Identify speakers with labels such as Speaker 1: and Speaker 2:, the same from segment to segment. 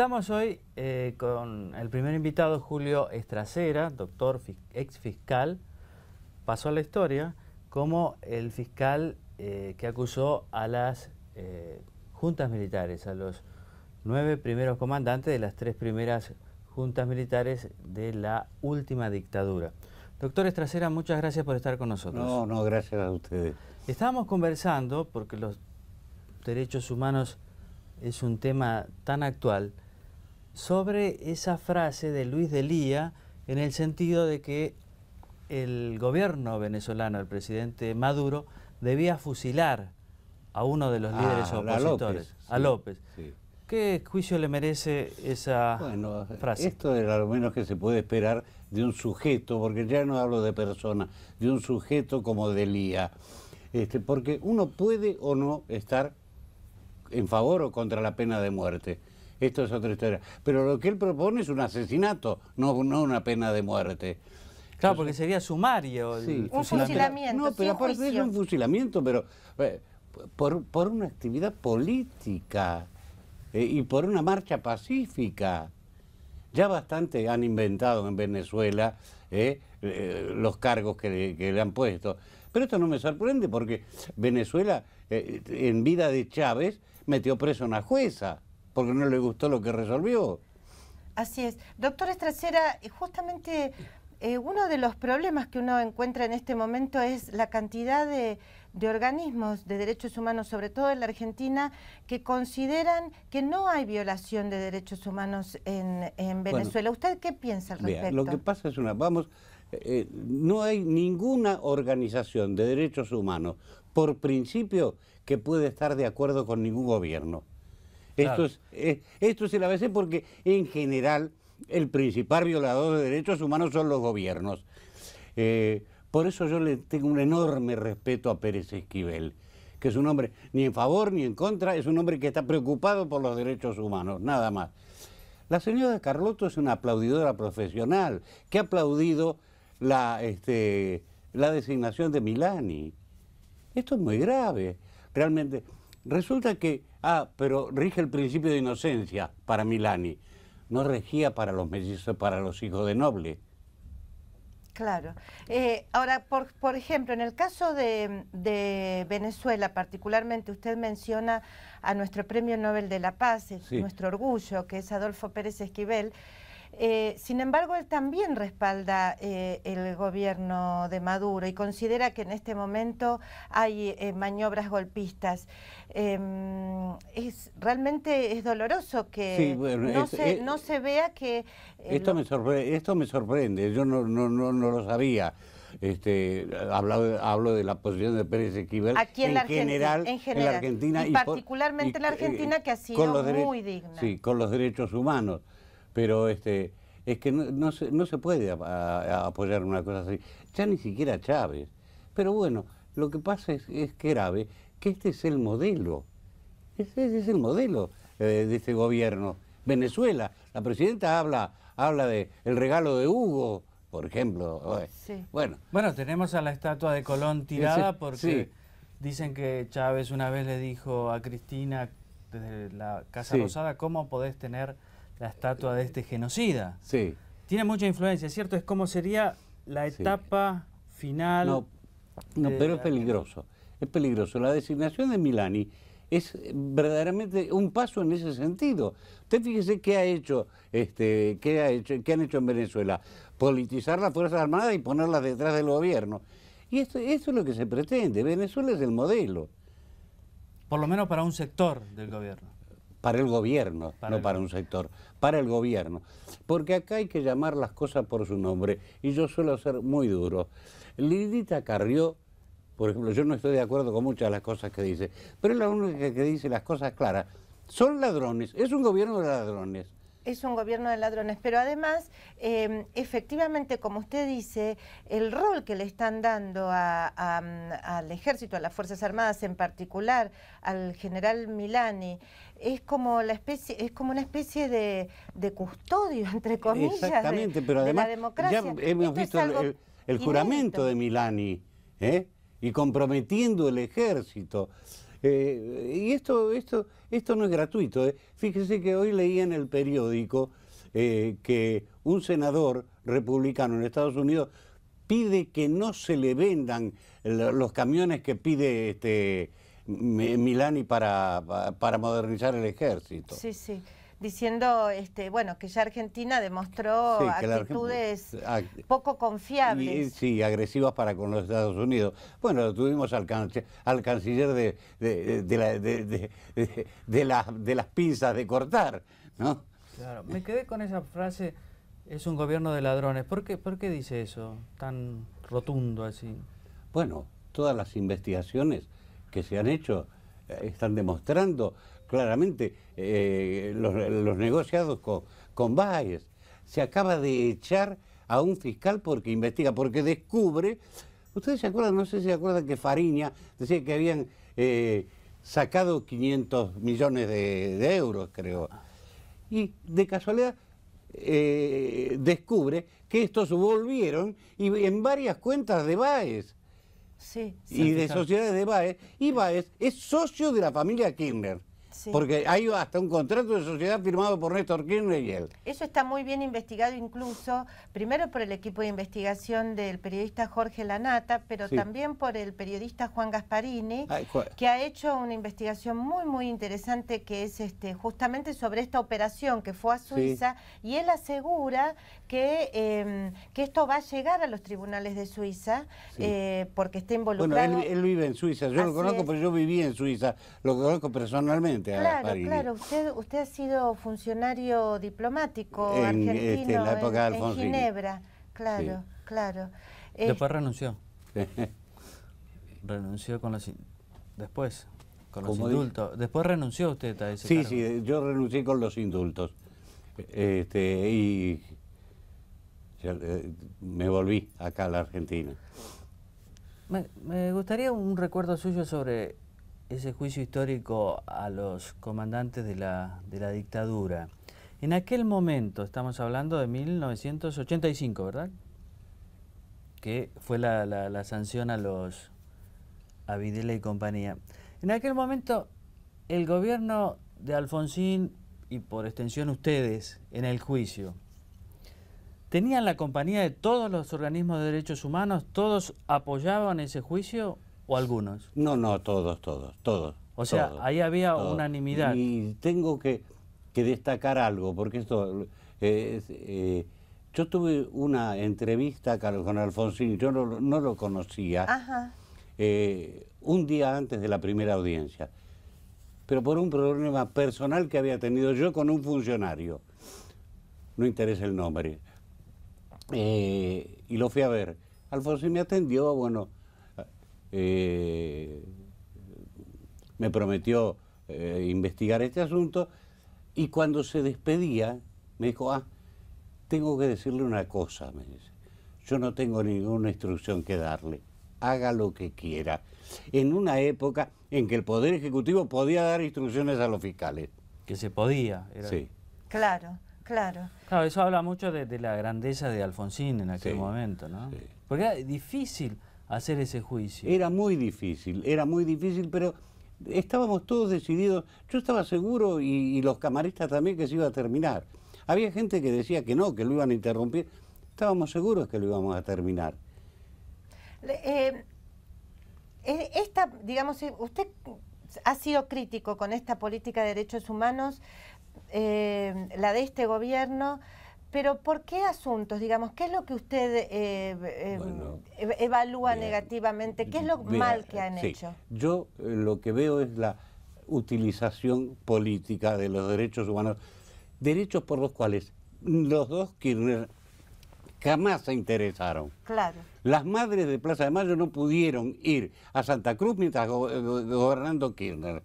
Speaker 1: Estamos hoy eh, con el primer invitado, Julio Estracera, doctor ex fiscal. Pasó a la historia como el fiscal eh, que acusó a las eh, juntas militares, a los nueve primeros comandantes de las tres primeras juntas militares de la última dictadura. Doctor Estracera, muchas gracias por estar con nosotros. No, no,
Speaker 2: gracias a ustedes.
Speaker 1: Estábamos conversando, porque los derechos humanos es un tema tan actual, sobre esa frase de Luis de Lía en el sentido de que el gobierno venezolano, el presidente Maduro, debía fusilar a uno de los ah, líderes opositores, a López. ¿Qué juicio le merece esa frase?
Speaker 2: Esto era lo menos que se puede esperar de un sujeto, porque ya no hablo de persona, de un sujeto como de Este, porque uno puede o no estar en favor o contra la pena de muerte. Esto es otra historia. Pero lo que él propone es un asesinato, no, una pena de muerte. Claro, porque sería sumario. un fusilamiento. No, pero aparte es un fusilamiento, pero eh, por, una actividad política eh, y por una marcha pacífica. Ya bastante han inventado en Venezuela eh, los cargos que, le han puesto. Pero esto no me sorprende porque Venezuela, en vida de Chávez, metió preso a una jueza porque no le gustó lo que resolvió.
Speaker 3: Así es. Doctor Estracera, eh, justamente eh, uno de los problemas que uno encuentra en este momento es la cantidad de, organismos de derechos humanos, sobre todo en la Argentina, que consideran que no hay violación de derechos humanos en, Venezuela. ¿Usted qué piensa al respecto? lo que
Speaker 2: pasa es una, vamos, eh, no hay ninguna organización de derechos humanos, por principio, que puede estar de acuerdo con ningún gobierno. Eh, esto, es, esto es el ABC porque en general el principal violador de derechos humanos son los gobiernos. Eh, por eso yo le tengo un enorme respeto a Pérez Esquivel, que es un hombre ni en favor ni en contra, es un hombre que está preocupado por los derechos humanos, nada más. La señora Carlotto es una aplaudidora profesional que ha aplaudido la este, designación de Milani. Esto es muy grave, realmente. Resulta que Ah, pero rige el principio de inocencia para Milani. No regía para los para los hijos de noble.
Speaker 3: Claro. Eh, ahora, por, por, ejemplo, en el caso de, Venezuela, particularmente usted menciona a nuestro Premio Nobel de la Paz, eh, nuestro orgullo, que es Adolfo Pérez Esquivel, eh, sin embargo, él también respalda eh, el gobierno de Maduro y considera que en este momento hay eh, maniobras golpistas. Em, es, realmente es doloroso que no, se, vea que... esto, me
Speaker 2: sorprende, esto me sorprende, yo no, lo sabía. Este, hablo, hablo de la posición de Pérez Esquivel Aquí en, general, en, Argentina y
Speaker 3: particularmente en la Argentina que ha sido muy digna.
Speaker 2: Sí, con los derechos humanos pero este, es que no, se, no se, puede apoyar una cosa así. Ya ni siquiera Chávez. Pero bueno, lo que pasa es, es grave que este es el modelo. Ese es el modelo eh, de este gobierno. Venezuela, la presidenta habla, habla de el regalo de Hugo, por ejemplo.
Speaker 1: Bueno. bueno, tenemos a la estatua de Colón tirada porque dicen que Chávez una vez le dijo a Cristina desde la Casa Rosada, ¿cómo podés tener la estatua de este genocida. Sí. Tiene mucha influencia, ¿cierto? Es como sería la etapa final. No, no pero es
Speaker 2: peligroso. Es peligroso. La designación de Milani es verdaderamente un paso en ese sentido. Usted fíjese qué ha hecho, este, qué ha hecho, qué han hecho en Venezuela, politizar las Fuerzas Armadas y ponerlas detrás del gobierno. Y esto es lo que se pretende. Venezuela es el modelo.
Speaker 1: Por lo menos para un sector del gobierno
Speaker 2: para el gobierno, no para un sector, para el gobierno. Porque acá hay que llamar las cosas por su nombre y yo suelo ser muy duro. Lidita Carrió, por ejemplo, yo no estoy de acuerdo con muchas de las cosas que dice, pero es la única que dice las cosas claras. Son ladrones, es un gobierno de ladrones
Speaker 3: es un gobierno de ladrones, pero además, em, efectivamente, como usted dice, el rol que le están dando al ejército, a las Fuerzas Armadas en particular, al general Milani, es como la especie, es como una especie de, custodio, entre comillas, de, pero además, la democracia. Ya
Speaker 2: hemos visto el, juramento de Milani, ¿eh? y comprometiendo el ejército. Eh, y esto, esto, esto no es gratuito. Eh. Fíjese que hoy leía en el periódico eh, que un senador republicano en Estados Unidos pide que no se le vendan los camiones que pide este, Milani para, para modernizar el ejército. Sí,
Speaker 3: sí diciendo este, bueno, que ya Argentina demostró actitudes ah, poco confiables.
Speaker 2: sí, agresivas para con los Estados Unidos. Bueno, tuvimos al, canciller de, de las pinzas de cortar, ¿no?
Speaker 1: Claro, me quedé con esa frase, es un gobierno de ladrones. qué, por qué dice eso tan rotundo así?
Speaker 2: Bueno, todas las investigaciones que se han hecho eh, están demostrando claramente eh, los, negociados con, con Baez. Se acaba de echar a un fiscal porque investiga, porque descubre. Ustedes se acuerdan, no sé si se acuerdan que Fariña decía que habían eh, sacado 500 millones de, euros, creo. Y de casualidad descubre que estos volvieron y en varias cuentas de Báez.
Speaker 3: Sí, y de Sociedades
Speaker 2: de Baez, y Baez es socio de la familia Kirchner. Porque hay hasta un contrato de sociedad firmado por Néstor Kirchner y él.
Speaker 3: Eso está muy bien investigado incluso, primero por el equipo de investigación del periodista Jorge Lanata, pero también por el periodista Juan Gasparini, que ha hecho una investigación muy, muy interesante que es este justamente sobre esta operación que fue a Suiza y él asegura que, em, que esto va a llegar a los tribunales de Suiza eh, porque está involucrado. Bueno, él,
Speaker 2: vive en Suiza, yo lo conozco, pero yo viví en Suiza, lo conozco personalmente.
Speaker 1: Claro, claro.
Speaker 3: Usted, usted ha sido funcionario diplomático este, argentino en, la Ginebra. Claro, claro. Eh, después
Speaker 1: renunció. renunció con los... Después, con los indultos. Después renunció usted a ese Sí,
Speaker 2: sí, yo renuncié con los indultos. Este, y eh, me volví acá a la Argentina.
Speaker 1: Me, me gustaría un recuerdo suyo sobre ese juicio histórico a los comandantes de la, de la dictadura. En aquel momento, estamos hablando de 1985, ¿verdad? Que fue la, la, la sanción a los a Videla y compañía. En aquel momento, el gobierno de Alfonsín y por extensión ustedes en el juicio, ¿tenían la compañía de todos los organismos de derechos humanos? ¿Todos apoyaban ese juicio
Speaker 2: ¿O algunos? No, no, todos, todos, todos. O sea,
Speaker 1: ahí había unanimidad.
Speaker 2: Y tengo que, destacar algo, porque esto... Eh, eh, yo tuve una entrevista con Alfonsín, yo no, lo conocía, eh, un día antes de la primera audiencia, pero por un problema personal que había tenido yo con un funcionario, no interesa el nombre, y lo fui a ver. Alfonsín me atendió, bueno, eh, me prometió eh, investigar este asunto y cuando se despedía me dijo, ah, tengo que decirle una cosa, me dice, yo no tengo ninguna instrucción que darle, haga lo que quiera. En una época en que el Poder Ejecutivo podía dar instrucciones
Speaker 1: a los fiscales. Que se podía.
Speaker 3: Claro, claro.
Speaker 1: eso habla mucho de, la grandeza de Alfonsín en aquel momento, ¿no? Porque era difícil hacer ese juicio. Era muy difícil, era muy difícil, pero estábamos todos decididos. Yo
Speaker 2: estaba seguro y, los camaristas también que se iba a terminar. Había gente que decía que no, que lo iban a interrumpir. Estábamos seguros que lo íbamos a terminar.
Speaker 3: Eh, e, esta, digamos, eh, usted ha sido crítico con esta política de derechos humanos, eh, la de este gobierno. Pero ¿por qué asuntos? Digamos, ¿qué es lo que usted eh, eh, evalúa negativamente? ¿Qué es lo mal que han hecho?
Speaker 2: Yo eh, lo que veo es la utilización política de los derechos humanos, derechos por los cuales los dos Kirchner jamás se interesaron. Claro. Las madres de Plaza de Mayo no pudieron ir a Santa Cruz mientras gobernando Kirchner.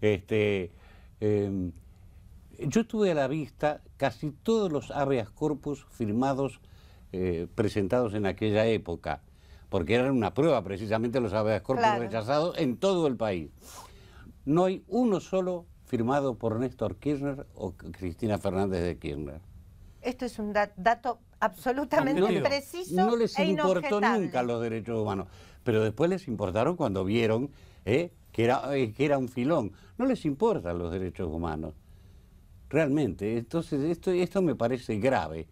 Speaker 2: Este, em, yo tuve a la vista casi todos los habeas corpus firmados, eh, presentados en aquella época, porque eran una prueba precisamente los habeas corpus rechazados en todo el país. No hay uno solo firmado por Néstor Kirchner o Cristina Fernández de Kirchner.
Speaker 3: Esto es un dato absolutamente preciso. No les e importó nunca
Speaker 2: los derechos humanos, pero después les importaron cuando vieron eh, eh, que era un filón. No les importan los derechos humanos realmente. Entonces, esto, esto me parece grave.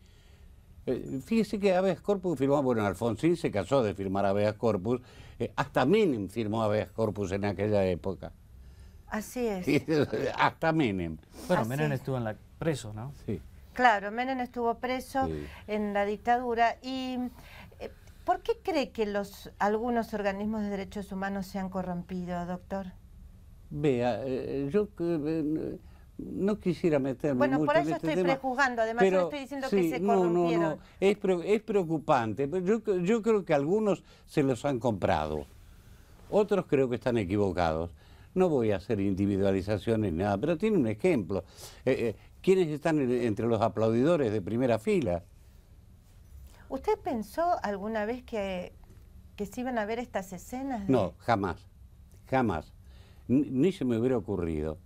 Speaker 2: Eh, fíjese que habeas corpus firmó, bueno, Alfonsín se casó de firmar habeas corpus, eh, hasta Menem firmó habeas corpus en aquella época.
Speaker 3: Así es.
Speaker 1: hasta Menem. Bueno, Menem estuvo en la preso, ¿no? Sí.
Speaker 3: Claro, Menem estuvo preso en la dictadura y eh, ¿por qué cree que los algunos organismos de derechos humanos se han corrompido, doctor?
Speaker 2: Vea, yo no quisiera meterme bueno, por eso este estoy prejuzgando,
Speaker 3: además estoy diciendo que se corrompieron.
Speaker 2: Es, preocupante. Yo, yo creo que algunos se los han comprado, otros creo que están equivocados. No voy a hacer individualizaciones ni nada, pero tiene un ejemplo. Eh, eh, ¿Quiénes están entre los aplaudidores de primera fila?
Speaker 3: ¿Usted pensó alguna vez que, se iban a ver estas escenas?
Speaker 2: No, jamás, jamás. Ni, ni se me hubiera ocurrido.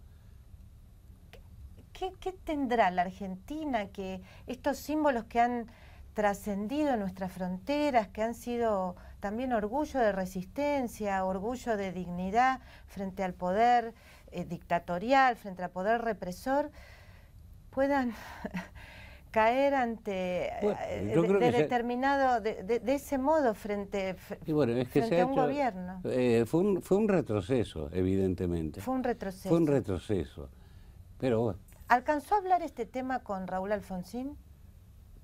Speaker 3: ¿Qué, tendrá la Argentina que estos símbolos que han trascendido nuestras fronteras, que han sido también orgullo de resistencia, orgullo de dignidad frente al poder eh, dictatorial, frente al poder represor, puedan caer ante de, determinado de, ese modo frente, a un gobierno
Speaker 2: eh, fue, un, fue un retroceso evidentemente fue un
Speaker 3: retroceso fue un
Speaker 2: retroceso pero bueno
Speaker 3: ¿Alcanzó a hablar este tema con Raúl Alfonsín?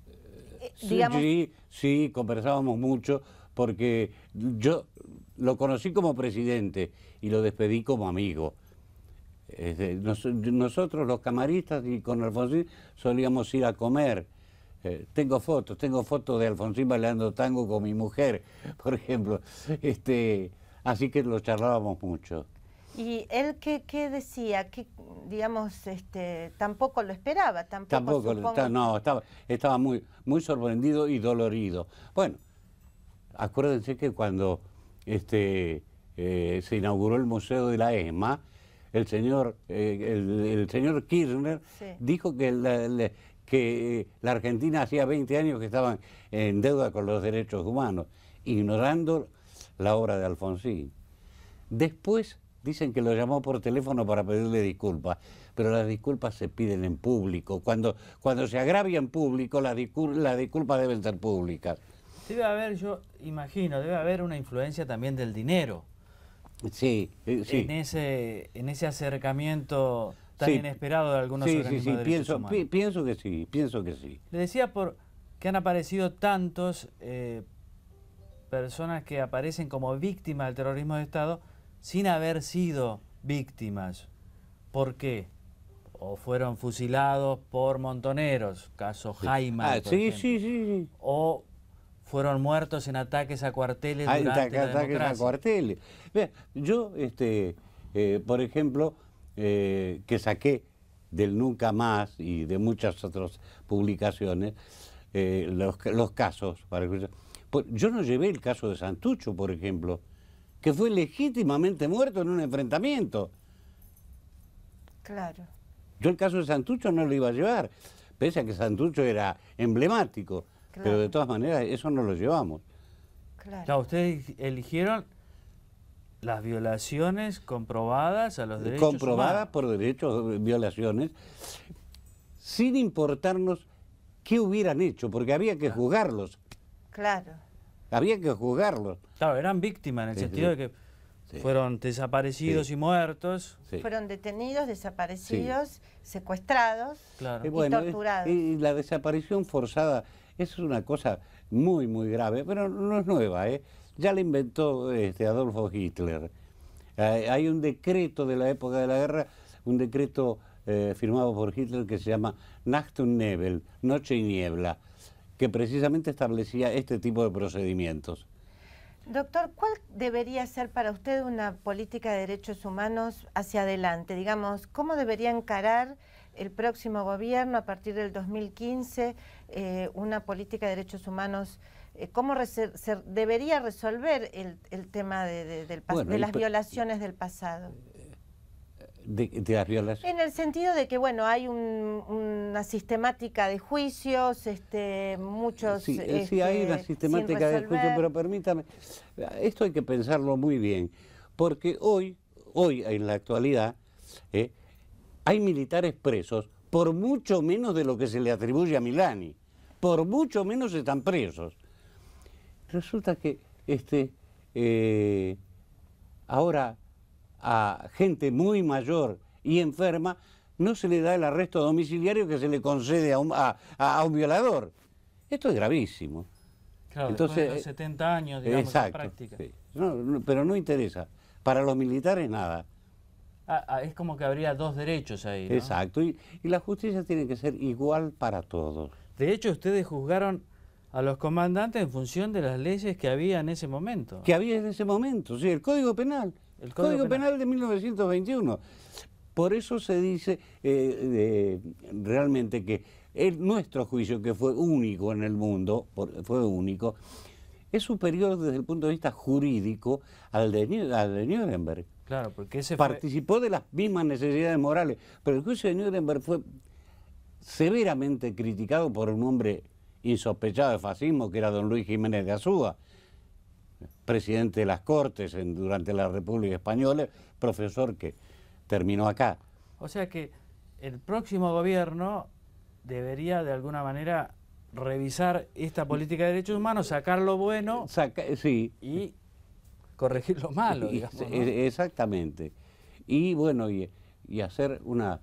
Speaker 3: Eh, eh, sí,
Speaker 2: sí, conversábamos mucho porque yo lo conocí como presidente y lo despedí como amigo. nosotros los camaristas y con Alfonsín solíamos ir a comer. Eh, tengo fotos, tengo fotos de Alfonsín bailando tango con mi mujer, por ejemplo. Este, así que lo charlábamos mucho.
Speaker 3: ¿Y él qué, decía? que digamos, este, tampoco lo esperaba, tampoco. Tampoco, no,
Speaker 2: estaba, estaba muy, muy sorprendido y dolorido. Bueno, acuérdense que cuando este, eh, se inauguró el Museo de la EMA, el señor, eh, el, señor Kirchner dijo que la, que eh, la Argentina hacía 20 años que estaban en deuda con los derechos humanos, ignorando la obra de Alfonsín. Después Dicen que lo llamó por teléfono para pedirle disculpas, pero las disculpas se piden en público. Cuando, cuando se agravia en público, las disculpas la disculpa deben ser públicas.
Speaker 1: Debe haber, yo imagino, debe haber una influencia también del dinero.
Speaker 2: Sí, eh, sí. En
Speaker 1: ese, en ese acercamiento tan inesperado de algunos sí, sí, sí. pienso,
Speaker 2: pienso que sí, pienso que sí.
Speaker 1: Le decía por que han aparecido tantos eh, personas que aparecen como víctimas del terrorismo de Estado, sin haber sido víctimas. ¿Por qué? O fueron fusilados por montoneros, caso Jaime. Ah, sí, sí, sí, O fueron muertos en ataques a cuarteles ah, durante ataques la a
Speaker 2: cuarteles. yo, este, eh, por ejemplo, eh, que saqué del Nunca Más y de muchas otras publicaciones eh, los, casos. Para, pues, yo no llevé el caso de Santucho, por ejemplo que fue legítimamente muerto en un enfrentamiento. Claro. Yo el caso de Santucho no lo iba a llevar, pese a que Santucho era emblemático, pero de todas maneras eso no lo llevamos.
Speaker 1: Claro. ustedes eligieron las violaciones comprobadas a los derechos Comprobadas
Speaker 2: por derechos, violaciones, sin importarnos qué hubieran hecho, porque había que juzgarlos. Claro. Había que juzgarlos.
Speaker 1: Claro, eran víctimas en el sentido de que fueron desaparecidos y muertos.
Speaker 3: Fueron detenidos, desaparecidos, secuestrados y, torturados.
Speaker 1: y la desaparición forzada
Speaker 2: es una cosa muy, muy grave, pero no es nueva. ¿eh? Ya la inventó este, Adolfo Hitler. hay un decreto de la época de la guerra, un decreto eh, firmado por Hitler que se llama Nacht und Nebel, Noche y Niebla que precisamente establecía este tipo de procedimientos.
Speaker 3: Doctor, ¿cuál debería ser para usted una política de derechos humanos hacia adelante? Digamos, ¿cómo debería encarar el próximo gobierno a partir del 2015 eh, una política de derechos humanos? Eh, ¿Cómo debería resolver el, tema de las violaciones del pasado? De, En el sentido de que, bueno, hay una sistemática de juicios, este, muchos... Eh, sí, hay una este, sistemática de juicios, pero
Speaker 2: permítame, esto hay que pensarlo muy bien, porque hoy, hoy en la actualidad, eh, hay militares presos por mucho menos de lo que se le atribuye a Milani, por mucho menos están presos. Resulta que este, eh, ahora a gente muy mayor y enferma, no se le da el arresto domiciliario que se le concede a un, a, violador. Esto es gravísimo.
Speaker 1: Claro, Entonces, de 70 años, digamos, exacto, práctica.
Speaker 2: No, pero no interesa. Para los militares, nada.
Speaker 1: Ah, ah, es como que habría dos derechos ahí. Exacto.
Speaker 2: Y, y la justicia tiene que ser igual para todos.
Speaker 1: De hecho, ustedes juzgaron a los comandantes en función de las leyes que había en ese momento.
Speaker 2: Que había en ese momento, sí, el Código Penal.
Speaker 1: El Código, penal.
Speaker 2: de 1921. Por eso se dice eh, eh, realmente que nuestro juicio, que fue único en el mundo, fue único, es superior desde el punto de vista jurídico al de, al Nuremberg.
Speaker 1: Claro, porque ese Participó
Speaker 2: de las mismas necesidades morales, pero el juicio de Nuremberg fue severamente criticado por un hombre insospechado de fascismo, que era don Luis Jiménez de Azúa, presidente de las Cortes en, durante la República Española, profesor que terminó acá.
Speaker 1: O sea que el próximo gobierno debería de alguna manera revisar esta política de derechos humanos, sacar lo bueno sí. y corregir lo malo. Digamos, e,
Speaker 2: Exactamente. Y bueno, y, hacer una,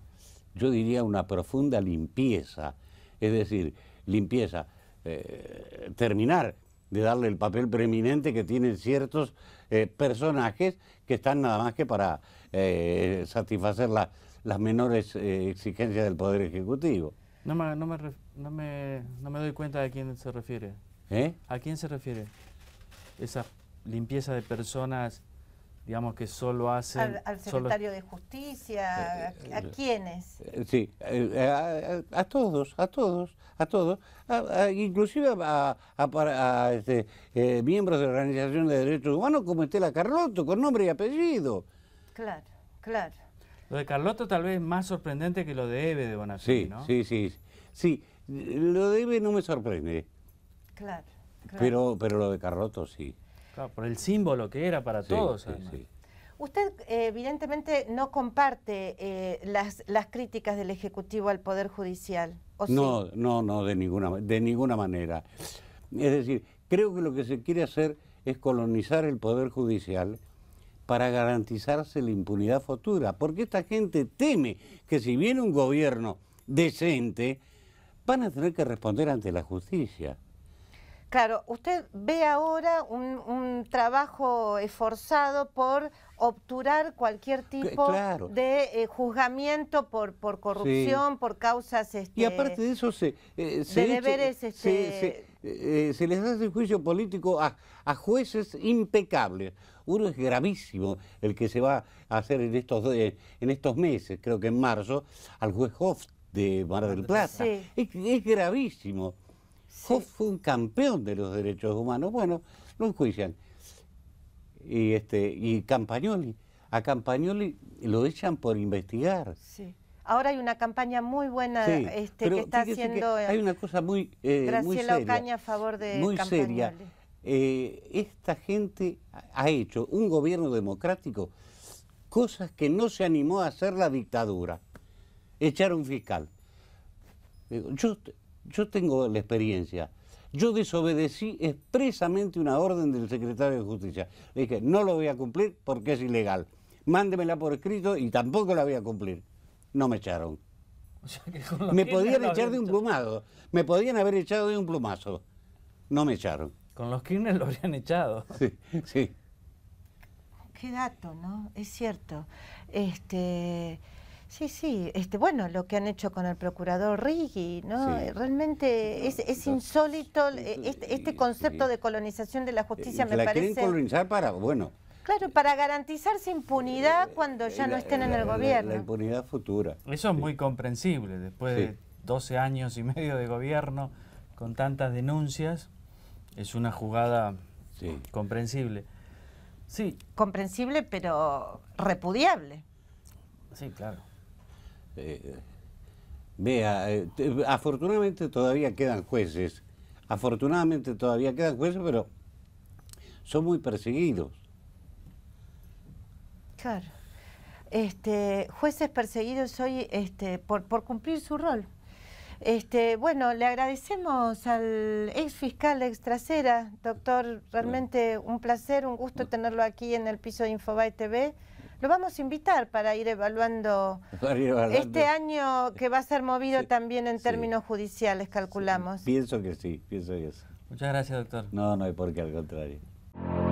Speaker 2: yo diría, una profunda limpieza. Es decir, limpieza, eh, terminar de darle el papel preeminente que tienen ciertos eh, personajes que están nada más que para eh, satisfacer las menores eh, exigencias del Poder Ejecutivo.
Speaker 1: No me, doy cuenta de a quién se refiere. ¿Eh? ¿A quién se refiere esa limpieza de personas digamos que solo hacen... Al, secretario
Speaker 3: de Justicia, eh, a, quienes
Speaker 2: eh, quiénes? Eh, sí, a, todos, a todos, a todos, inclusive a, este, miembros de la organización de derechos humanos como Estela Carlotto, con nombre y apellido.
Speaker 3: Claro, claro.
Speaker 1: Lo de Carlotto tal vez es más sorprendente que lo de Eve de Bonafé, sí, Sí, sí,
Speaker 2: sí. Lo de Eve no me sorprende.
Speaker 3: Claro, claro.
Speaker 2: Pero, pero lo de Carlotto sí
Speaker 1: por el símbolo que era para todos.
Speaker 3: Usted evidentemente no comparte eh, las, críticas del Ejecutivo al Poder Judicial. no,
Speaker 2: no, no, de ninguna, de ninguna manera. Es decir, creo que lo que se quiere hacer es colonizar el Poder Judicial para garantizarse la impunidad futura, porque esta gente teme que si viene un gobierno decente, van a tener que responder ante la justicia.
Speaker 3: Claro, usted ve ahora un, trabajo esforzado por obturar cualquier tipo de eh, juzgamiento por, por corrupción, por causas... Este, y aparte
Speaker 2: de eso, se, eh, este, eh, se les hace juicio político a, a, jueces impecables. Uno es gravísimo, el que se va a hacer en estos, en estos meses, creo que en marzo, al juez Hoff de Mar del Plata. Es, gravísimo. Hoff fue un campeón de los derechos humanos. Bueno, lo enjuician y, este, y Campagnoli. A Campagnoli lo echan por investigar. Sí.
Speaker 3: Ahora hay una campaña muy buena este, que está haciendo. Eh, hay
Speaker 2: una cosa muy. Eh, Graciela muy a
Speaker 3: favor de. Muy Campagnoli.
Speaker 2: Eh, esta gente ha hecho un gobierno democrático cosas que no se animó a hacer la dictadura. Echar un fiscal. Yo, yo tengo la experiencia. Yo desobedecí expresamente una orden del secretario de Justicia. Le dije, no lo voy a cumplir porque es ilegal. Mándemela por escrito y tampoco la voy a cumplir. No me echaron.
Speaker 1: me podían echar de
Speaker 2: un plumado, me podían haber echado de un plumazo. No me echaron.
Speaker 1: Con los crímenes lo habrían echado.
Speaker 2: Sí, sí.
Speaker 3: Qué dato, ¿no? Es cierto. Este, Sí, sí, este, bueno, lo que han hecho con el procurador Riggi, ¿no? Realmente es, insólito este, concepto de colonización de la justicia, eh, me la parece. quieren
Speaker 2: colonizar para, bueno.
Speaker 3: Claro, para garantizarse impunidad eh, cuando ya eh, no estén en el gobierno. La,
Speaker 2: impunidad futura.
Speaker 1: Eso es muy comprensible, después de 12 años y medio de gobierno, con tantas denuncias, es una jugada comprensible.
Speaker 3: Sí. Comprensible, pero repudiable. Sí, claro.
Speaker 2: Eh, vea, eh, afortunadamente todavía quedan jueces, afortunadamente todavía quedan jueces, pero son muy perseguidos.
Speaker 3: Claro. Este, jueces perseguidos hoy este, por, cumplir su rol. Este, bueno, le agradecemos al ex fiscal, ex trasera, doctor, realmente un placer, un gusto tenerlo aquí en el piso de Infobae TV lo vamos a invitar para ir evaluando, este año que va a ser movido también en términos judiciales, calculamos.
Speaker 2: pienso que sí, pienso que sí.
Speaker 1: Muchas gracias, doctor.
Speaker 2: No, no hay por qué, al contrario.